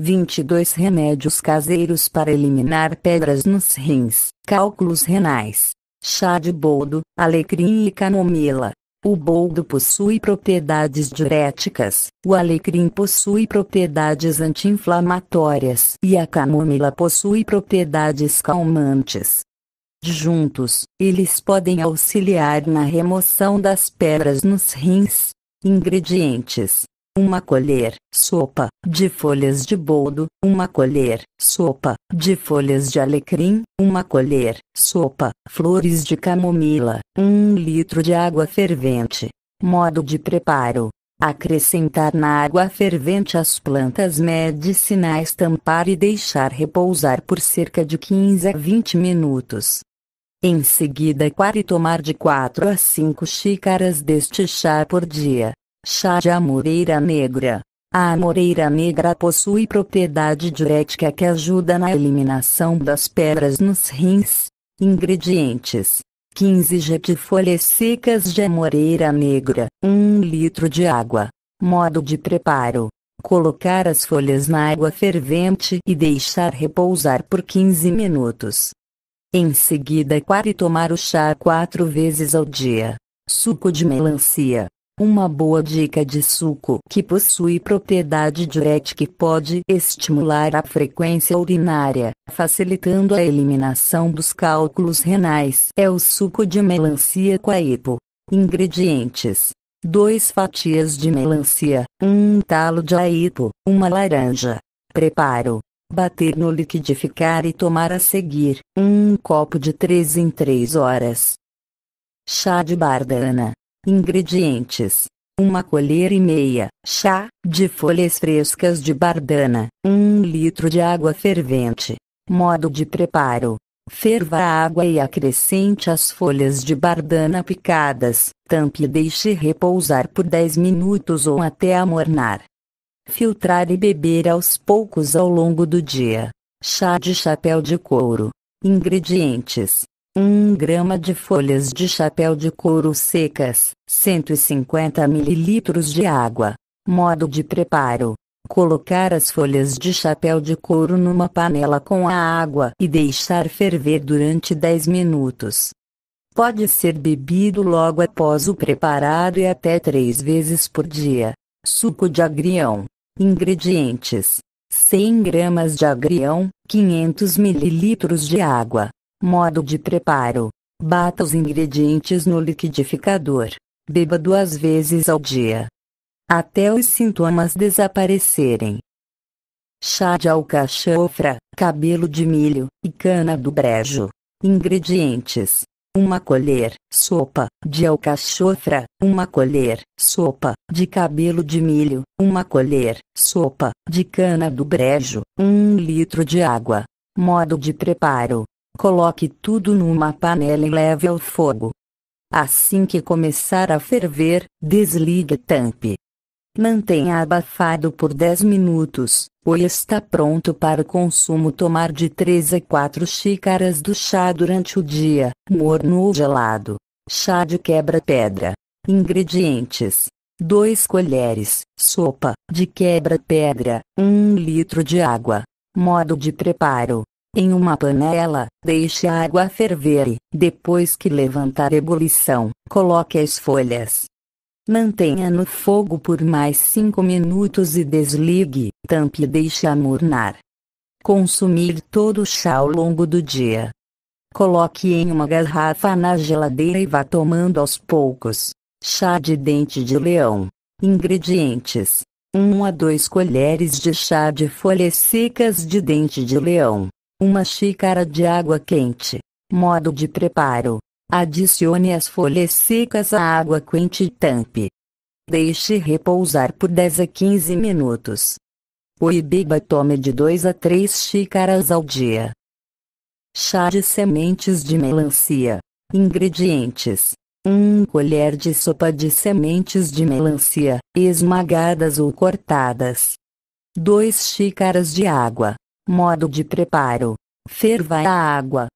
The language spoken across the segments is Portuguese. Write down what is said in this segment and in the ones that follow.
22 remédios caseiros para eliminar pedras nos rins, cálculos renais. Chá de boldo, alecrim e camomila. O boldo possui propriedades diuréticas, o alecrim possui propriedades anti-inflamatórias e a camomila possui propriedades calmantes. Juntos, eles podem auxiliar na remoção das pedras nos rins. Ingredientes: uma colher, sopa, de folhas de boldo, uma colher, sopa, de folhas de alecrim, uma colher, sopa, flores de camomila, um litro de água fervente. Modo de preparo. Acrescentar na água fervente as plantas medicinais, tampar e deixar repousar por cerca de 15 a 20 minutos. Em seguida, coar e tomar de 4 a 5 xícaras deste chá por dia. Chá de amoreira negra. A amoreira negra possui propriedade diurética que ajuda na eliminação das pedras nos rins. Ingredientes: 15 g de folhas secas de amoreira negra, 1 litro de água. Modo de preparo: colocar as folhas na água fervente e deixar repousar por 15 minutos. Em seguida, quare tomar o chá quatro vezes ao dia. Suco de melancia. Uma boa dica de suco que possui propriedade diurética pode estimular a frequência urinária, facilitando a eliminação dos cálculos renais é o suco de melancia coaipo. Ingredientes 2 fatias de melancia, 1 um talo de aipo, uma laranja. Preparo. Bater no liquidificar e tomar a seguir, um copo de 3 em 3 horas. Chá de bardana. Ingredientes: uma colher e meia, chá, de folhas frescas de bardana, 1 um litro de água fervente. Modo de preparo: ferva a água e acrescente as folhas de bardana picadas, tampe e deixe repousar por 10 minutos ou até amornar. Filtrar e beber aos poucos ao longo do dia. Chá de chapéu de couro. Ingredientes: 1 grama de folhas de chapéu de couro secas, 150 ml de água. Modo de preparo: Colocar as folhas de chapéu de couro numa panela com a água e deixar ferver durante 10 minutos. Pode ser bebido logo após o preparado e até 3 vezes por dia. Suco de agrião. Ingredientes: 100 gramas de agrião, 500 ml de água. Modo de preparo: Bata os ingredientes no liquidificador. Beba duas vezes ao dia. Até os sintomas desaparecerem. Chá de alcachofra, cabelo de milho e cana do brejo. Ingredientes: uma colher, sopa, de alcachofra, uma colher, sopa, de cabelo de milho, uma colher, sopa, de cana do brejo, um litro de água. Modo de preparo: Coloque tudo numa panela e leve ao fogo. Assim que começar a ferver, desligue e tampe. Mantenha abafado por 10 minutos, pois está pronto para o consumo. Tomar de 3 a 4 xícaras do chá durante o dia, morno ou gelado. Chá de quebra-pedra. Ingredientes: 2 colheres, sopa, de quebra-pedra, 1 litro de água. Modo de preparo: em uma panela, deixe a água ferver e, depois que levantar a ebulição, coloque as folhas. Mantenha no fogo por mais 5 minutos e desligue, tampe e deixe amornar. Consumir todo o chá ao longo do dia. Coloque em uma garrafa na geladeira e vá tomando aos poucos. Chá de dente de leão. Ingredientes: 1 a 2 colheres de chá de folhas secas de dente de leão, uma xícara de água quente. Modo de preparo. Adicione as folhas secas à água quente e tampe. Deixe repousar por 10 a 15 minutos. O Ibiba tome de 2 a 3 xícaras ao dia. Chá de sementes de melancia. Ingredientes: 1 colher de sopa de sementes de melancia, esmagadas ou cortadas. 2 xícaras de água. Modo de preparo: ferva a água.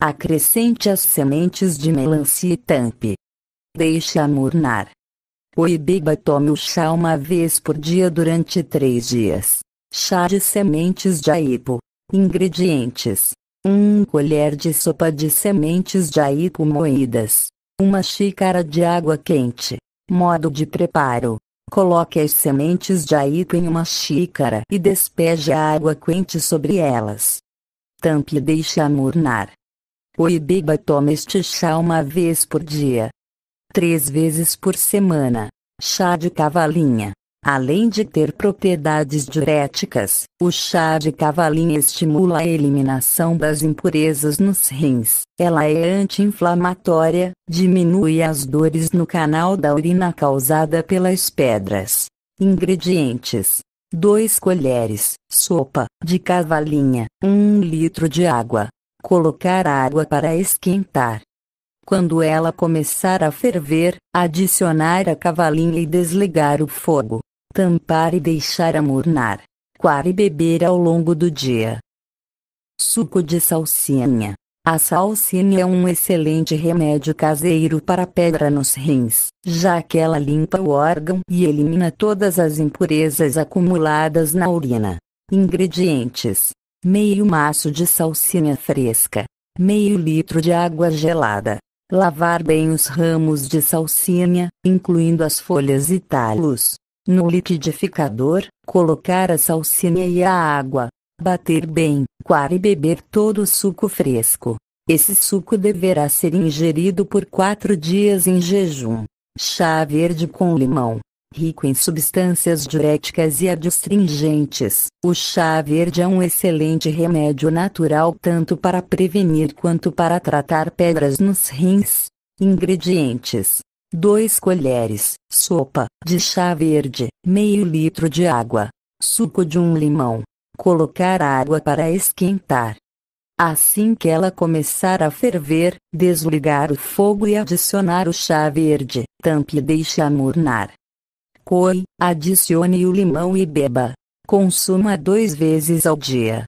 Acrescente as sementes de melancia e tampe. Deixe amornar o ibiba tome o chá uma vez por dia durante três dias. Chá de sementes de aipo. Ingredientes: 1 um colher de sopa de sementes de aipo moídas. Uma xícara de água quente. Modo de preparo: Coloque as sementes de aipo em uma xícara e despeje a água quente sobre elas. Tampe e deixe amornar. O Ibiba toma este chá uma vez por dia. Três vezes por semana. Chá de cavalinha. Além de ter propriedades diuréticas, o chá de cavalinha estimula a eliminação das impurezas nos rins. Ela é anti-inflamatória, diminui as dores no canal da urina causada pelas pedras. Ingredientes: 2 colheres, sopa, de cavalinha, 1 um litro de água. Colocar água para esquentar. Quando ela começar a ferver, adicionar a cavalinha e desligar o fogo tampar e deixar amornar, coar e beber ao longo do dia. Suco de salsinha. A salsinha é um excelente remédio caseiro para pedra nos rins, já que ela limpa o órgão e elimina todas as impurezas acumuladas na urina. Ingredientes: meio maço de salsinha fresca, meio litro de água gelada. Lavar bem os ramos de salsinha, incluindo as folhas e talos, no liquidificador, colocar a salsinha e a água. Bater bem, coar e beber todo o suco fresco. Esse suco deverá ser ingerido por 4 dias em jejum. Chá verde com limão. Rico em substâncias diuréticas e adstringentes, o chá verde é um excelente remédio natural tanto para prevenir quanto para tratar pedras nos rins. Ingredientes: 2 colheres, sopa, de chá verde, meio litro de água, suco de um limão. Colocar a água para esquentar. Assim que ela começar a ferver, desligar o fogo e adicionar o chá verde, tampe e deixe amornar Coe, adicione o limão e beba. Consuma duas vezes ao dia.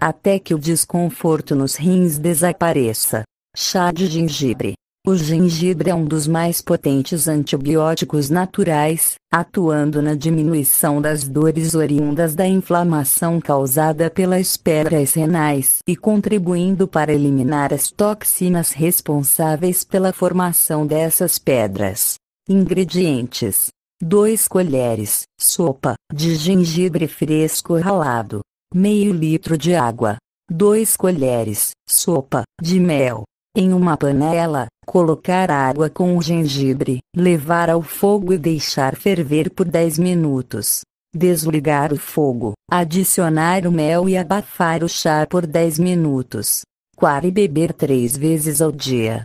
Até que o desconforto nos rins desapareça. Chá de gengibre. O gengibre é um dos mais potentes antibióticos naturais, atuando na diminuição das dores oriundas da inflamação causada pelas pedras renais e contribuindo para eliminar as toxinas responsáveis pela formação dessas pedras. Ingredientes: 2 colheres, sopa, de gengibre fresco ralado, meio litro de água, 2 colheres, sopa, de mel, em uma panela, colocar água com o gengibre, levar ao fogo e deixar ferver por 10 minutos. Desligar o fogo, adicionar o mel e abafar o chá por 10 minutos. Coar e beber três vezes ao dia.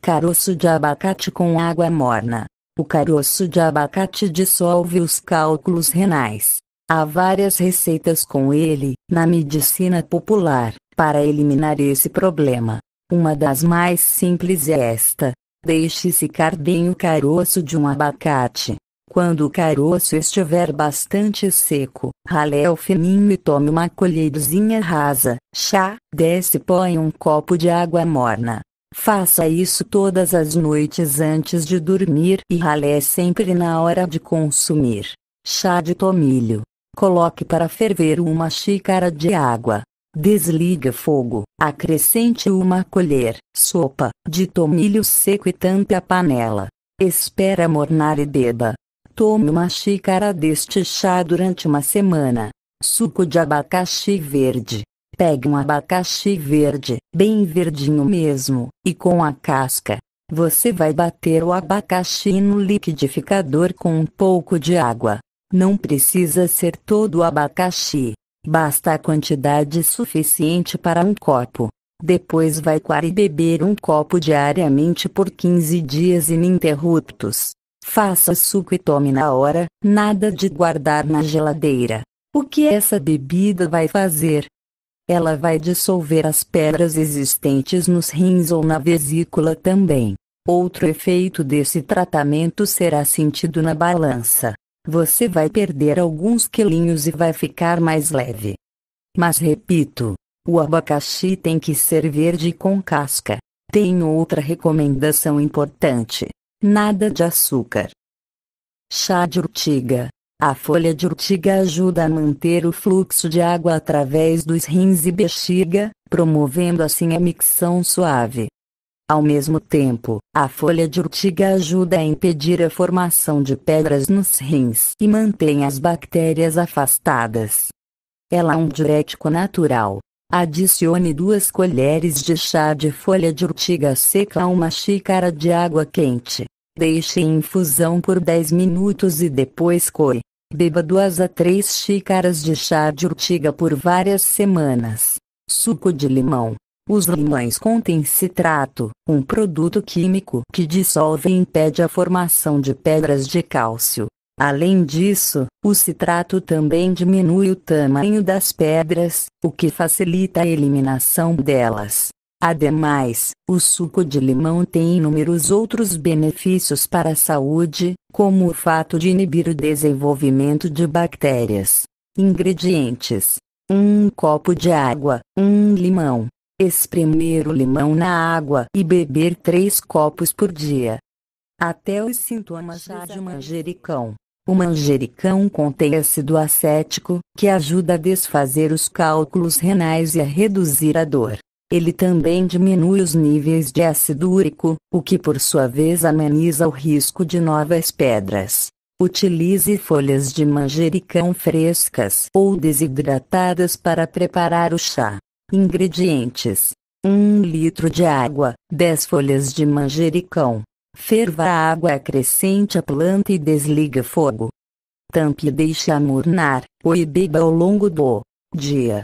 Caroço de abacate com água morna. O caroço de abacate dissolve os cálculos renais. Há várias receitas com ele, na medicina popular, para eliminar esse problema. Uma das mais simples é esta. Deixe secar bem o caroço de um abacate. Quando o caroço estiver bastante seco, ralé-o fininho e tome uma colherzinha rasa. Chá, desce pó em um copo de água morna. Faça isso todas as noites antes de dormir e ralé sempre na hora de consumir. Chá de tomilho. Coloque para ferver uma xícara de água. Desliga fogo, acrescente uma colher, sopa, de tomilho seco e tampe a panela. Espera mornar e beba. Tome uma xícara deste chá durante uma semana. Suco de abacaxi verde. Pegue um abacaxi verde, bem verdinho mesmo, e com a casca. Você vai bater o abacaxi no liquidificador com um pouco de água. Não precisa ser todo o abacaxi. Basta a quantidade suficiente para um copo. Depois vai coar e beber um copo diariamente por 15 dias ininterruptos. Faça suco e tome na hora, nada de guardar na geladeira. O que essa bebida vai fazer? Ela vai dissolver as pedras existentes nos rins ou na vesícula também. Outro efeito desse tratamento será sentido na balança. Você vai perder alguns quilinhos e vai ficar mais leve. Mas repito, o abacaxi tem que ser verde com casca. Tem outra recomendação importante: nada de açúcar. Chá de urtiga. A folha de urtiga ajuda a manter o fluxo de água através dos rins e bexiga, promovendo assim a micção suave. Ao mesmo tempo, a folha de urtiga ajuda a impedir a formação de pedras nos rins e mantém as bactérias afastadas. Ela é um diurético natural. Adicione duas colheres de chá de folha de urtiga seca a uma xícara de água quente. Deixe em infusão por 10 minutos e depois coe. Beba duas a três xícaras de chá de urtiga por várias semanas. Suco de limão. Os limões contêm citrato, um produto químico que dissolve e impede a formação de pedras de cálcio. Além disso, o citrato também diminui o tamanho das pedras, o que facilita a eliminação delas. Ademais, o suco de limão tem inúmeros outros benefícios para a saúde, como o fato de inibir o desenvolvimento de bactérias. Ingredientes: 1 copo de água, 1 limão, espremer o limão na água e beber três copos por dia. Até os sintomas já de manjericão. O manjericão contém ácido acético, que ajuda a desfazer os cálculos renais e a reduzir a dor. Ele também diminui os níveis de ácido úrico, o que por sua vez ameniza o risco de novas pedras. Utilize folhas de manjericão frescas ou desidratadas para preparar o chá. Ingredientes: 1 litro de água, 10 folhas de manjericão. Ferva a água, acrescente a planta e desliga fogo. Tampe e deixe amornar ou e beba ao longo do dia.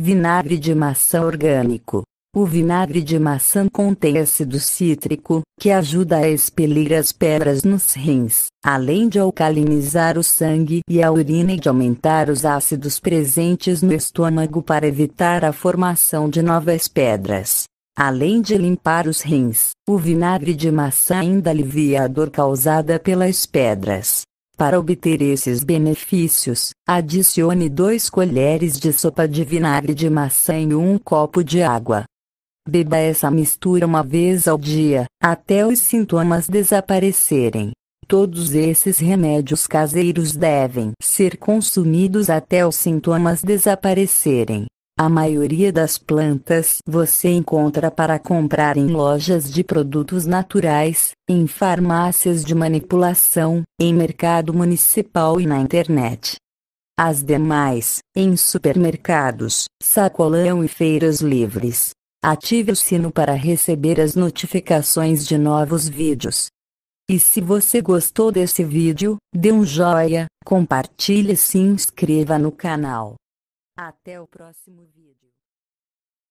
Vinagre de maçã orgânico, o vinagre de maçã contém ácido cítrico, que ajuda a expelir as pedras nos rins, além de alcalinizar o sangue e a urina e de aumentar os ácidos presentes no estômago para evitar a formação de novas pedras. Além de limpar os rins, o vinagre de maçã ainda alivia a dor causada pelas pedras. Para obter esses benefícios, adicione 2 colheres de sopa de vinagre de maçã em um copo de água. Beba essa mistura uma vez ao dia, até os sintomas desaparecerem. Todos esses remédios caseiros devem ser consumidos até os sintomas desaparecerem. A maioria das plantas você encontra para comprar em lojas de produtos naturais, em farmácias de manipulação, em mercado municipal e na internet. As demais, em supermercados, sacolão e feiras livres. Ative o sino para receber as notificações de novos vídeos. E se você gostou desse vídeo, dê um joia, compartilhe e se inscreva no canal. Até o próximo vídeo.